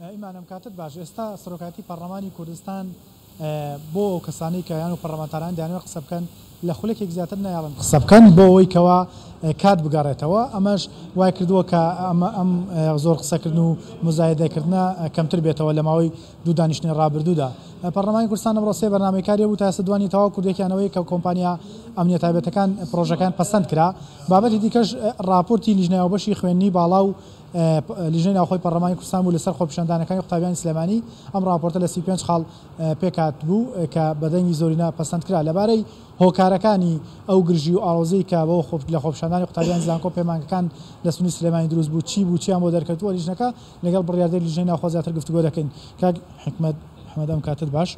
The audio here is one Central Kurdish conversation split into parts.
ئەیمانم کاتت باش ئێستا سەرۆکاتی پەرلەمانی کوردستان بۆ کەسانی کەیان و پەرلەمانتاران دایانوە قسە بکەن لە خولێکێک زیاتر نیاڵن قسە بکەن بۆ ئەوی کەەوە کات بگەڕێتەوە ئەمەش وای کردووە کە ئەمە ئەم زۆر قسەکردن و مزایدەکردە کەمتر بێتەوە لە ماوەی دوو دانیشتنی ڕابردوودا پەرلەمانی کوردستانە ڕۆسێ بەنامێکاری بوو تا ئێستا دوانی تەوا کوردێکیانەوەی کە کۆمپانیا ئەمنیە تایبەتەکان پرۆژەکان پەسەند کرا بابەتی دیکەش راپۆرتی نیژنایەوە بەشی خوێنی باڵا و لیژن ئەخۆی پەرلمانی کوردستان و لەسەر خۆپشاندانەکانی قوتابیان سلمانی ئەم راپۆرتە لە سی پێنج خاڵ پێکات بوو کە بەدەنگی زۆرینا پەسەند کرا لەبارەی هۆکارەکانی ئەو گرژی و ئاڵۆزی کە بەەوە خۆپ لە خۆپشاندانی قوتابیان زانکۆ پەیمانەکان لە سنووری سلمانی دروست بوو چی بوو چیان بۆ دەرکردووە لیژنەکە لەگەڵ بڕیاردەی لیژنە خۆزیاتر گفتگۆ دەکەین کاک حکمت حمەدەم کاتت باش.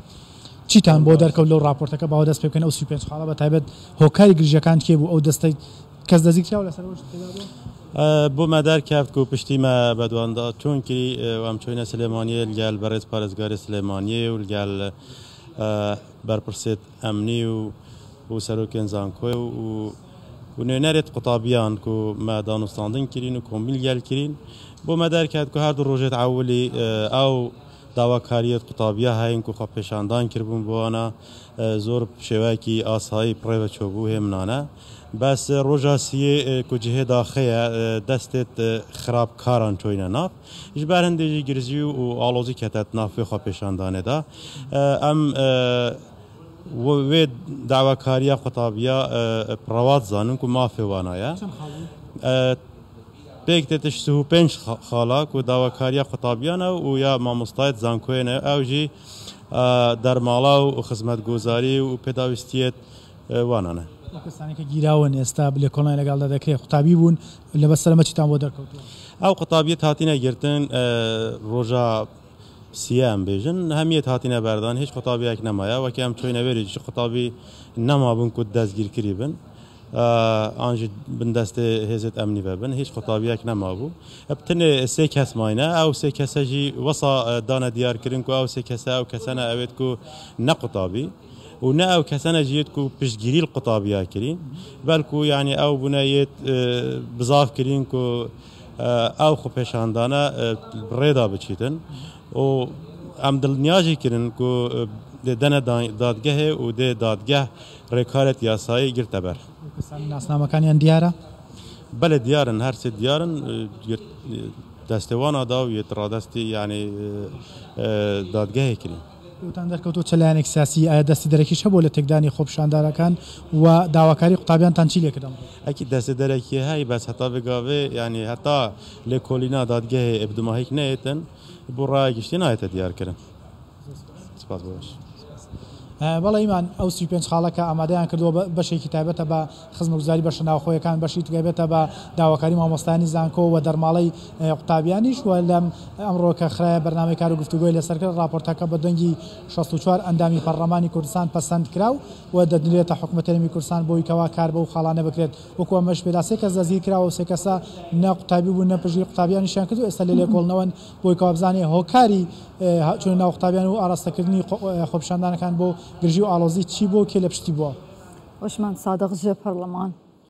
چیتان بۆ دەرکەوت لەو راپۆرتەکە باوە دەست پێکەن ئەو سی پێ خاڵە بە تایبەت هۆکاری گرژەکان کێ بوو ئەو دەستەی کەس دەزیک چا لە سەرەوەش بۆ مادار کافت و پشتیمە بەدواندا چونکی ئەم چۆینە سلێمانیە لەگەل بەڕێز پارێزگاری سلێمانیە و لەگەل بەرپرسێت ئەمنی و و سەرۆکێن زانکۆی و و نوێنەرێت قوتابیان و مە دانوستاندن کرین و کۆمبیل گەل کرین بۆ مەدارکات و هەردوو ڕۆژێت ئاولی ئەو داواکاریت قوتابیا هاین کو خو پیشاندان کردبوون بۆنا زۆر شێواکی ئاسایی پڕێوە چۆبوو هێمنانە بەس ڕۆژاسیە کوجهێ داخەیە دەستێت خراپکاران چۆینە ناف هیچ بارهندێکی گرزی و ئالۆزی کەتەت نافێ خۆ پێشاندانێدا ئەم وێ داواکاریە قوتابیا پڕەوات زانن و مافێوانایە پێک تێتش سو خالا خاڵاک و داواکاریە قوتابیانە و یا مامۆستایت زانکوێنە ئەوژی دەرماڵا و خزمەت گۆزاری و پێداویستیت وانانە. کەسانێکە گیراون ئێستا لگال ده لەگەڵدا خطابی بون بوون لە چی تام بۆ کوتو او خطابی هاتیینە گرتن روجا ڕۆژە ام بیژن هەمیت هاتیینە بردان هیچ خطابی اک قوتابیەک و وەکی ئەم چۆی نەوێری قوتابی نەما بوون کو دزگیر بن. آه، آنج بن دست هزت امنی هیچ خطابی اک نما بو ابتن سه کس ماینه او سه کس جی وصا آه، دانه دیار کرن کو او سه کس او کسانه اوید کو نقطابی و نه او کسانه جیت کو پشگیری القطابی ها کرین بلکو یعنی او بنایت آه، بزاف کرین کو او خو پیشاندانه ریدا بچیتن و ام دل نیاجی کرن کو دنه دادگه و ده دادگه رکارت یاسایی گرتبر ئاسانی ناسنامەکانیان دیارە بەلێ دیارن هەرسێ دیارن دەستێوانە دا و یێتڕادستی یعنی دادگەهێکن تان دەرکەوتۆ چلایەنێک سیاسی ئایا دەستی دەرەکی شە بۆ لە تێکدانی خۆپشاندارەکان و داواکاری قوتابیانتان چی لێکردم ئەکی دەستی دەرەکی هەی بەس هەتا بگاوێ ینی هەتا لێ کۆلینا دادگەهێ ئەبدماهیک نێتن بۆ ڕایگەشتی نایەتە دیارکردن سپاس بۆش. بەڵێمان ئەو سی پێنج خاڵەکە ئامادەیان کردووە بەشێکی تایبەتە بە خزم وزاری بەشە ناوخۆیەکان بەشی توێبێتە بە داواکاری مامۆستانی زانکۆ و دەرماڵی قوتابیانیش وە لەم ئەمڕۆکە خراە بەنامەی کار و گفتوگوی لەسەرکە راپۆرتەکە بە دەنگی 64 ئەندامی پەرلەمانی کوردستان پسند کراو و دەدرێتە حکومەتەرمی کوردستان بۆیکەوە کار بە و خاڵانە بکرێت وەکو مەش پێداسێکە زەزی کراوە سێ کەسە نەقوتابی بوو نەپژی قوتابیانیشان کردو ئێستا لێ کۆڵنەوەن بۆیکەوە بزانێ هۆکاری چون ناوقتابیان و ئاراستەکردنی خۆپشاندانەکان بۆ گرژی و ئالۆزی چی بۆ کێ لە پشتی بووە؟ وشمان سادەق ژێ پەرلەمان.